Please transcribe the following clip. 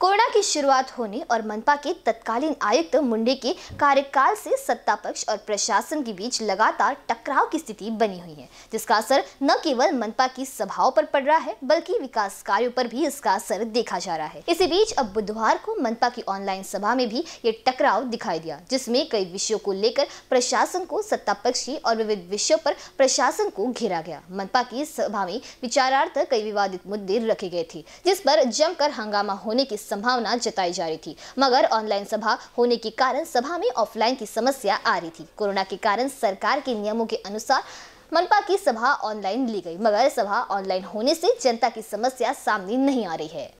corona की शुरुआत होने और मनपा के तत्कालीन आयुक्त मुंडे के कार्यकाल से सत्ता पक्ष और प्रशासन के बीच लगातार टकराव की स्थिति बनी हुई है जिसका असर न केवल मनपा की सभाओं पर पड़ रहा है बल्कि विकास कार्यों पर भी इसका असर देखा जा रहा है इसी बीच अब बुधवार को मनपा की ऑनलाइन सभा में भी ये टकराव दिखाई दिया जिसमे कई विषयों को लेकर प्रशासन को सत्ता पक्ष की और विविध विषयों पर प्रशासन को घेरा गया मनपा की सभा में विचारार्थ कई विवादित मुद्दे रखे गए थे जिस पर जमकर हंगामा होने की संभावना जताई जा रही थी मगर ऑनलाइन सभा होने के कारण सभा में ऑफलाइन की समस्या आ रही थी कोरोना के कारण सरकार के नियमों के अनुसार मनपा की सभा ऑनलाइन ली गई मगर सभा ऑनलाइन होने से जनता की समस्या सामने नहीं आ रही है